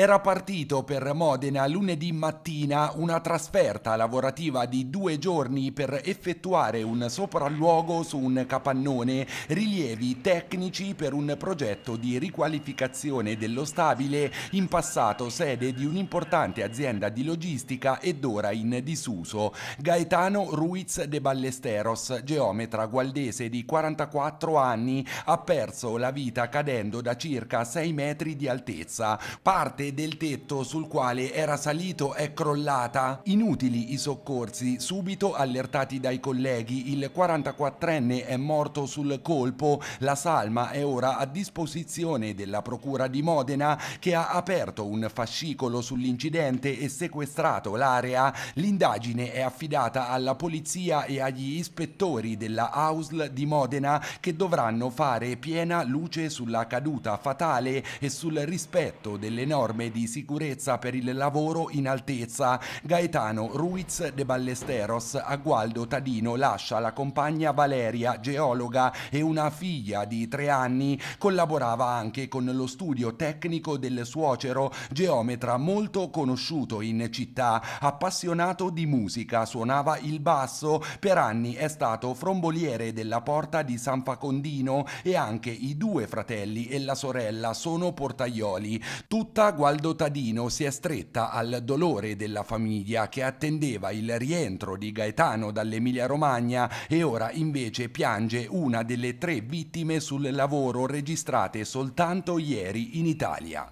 Era partito per Modena lunedì mattina una trasferta lavorativa di due giorni per effettuare un sopralluogo su un capannone, rilievi tecnici per un progetto di riqualificazione dello stabile, in passato sede di un'importante azienda di logistica ed ora in disuso. Gaetano Ruiz de Ballesteros, geometra gualdese di 44 anni, ha perso la vita cadendo da circa 6 metri di altezza. Parte del tetto sul quale era salito è crollata. Inutili i soccorsi, subito allertati dai colleghi, il 44enne è morto sul colpo, la salma è ora a disposizione della Procura di Modena che ha aperto un fascicolo sull'incidente e sequestrato l'area. L'indagine è affidata alla polizia e agli ispettori della AUSL di Modena che dovranno fare piena luce sulla caduta fatale e sul rispetto delle norme norme di sicurezza per il lavoro in altezza. Gaetano Ruiz de Ballesteros a Gualdo Tadino lascia la compagna Valeria, geologa, e una figlia di tre anni. Collaborava anche con lo studio tecnico del suocero, geometra molto conosciuto in città, appassionato di musica, suonava il basso, per anni è stato fromboliere della porta di San Facondino e anche i due fratelli e la sorella sono portaioli. Tutta Gualdo Tadino si è stretta al dolore della famiglia che attendeva il rientro di Gaetano dall'Emilia Romagna e ora invece piange una delle tre vittime sul lavoro registrate soltanto ieri in Italia.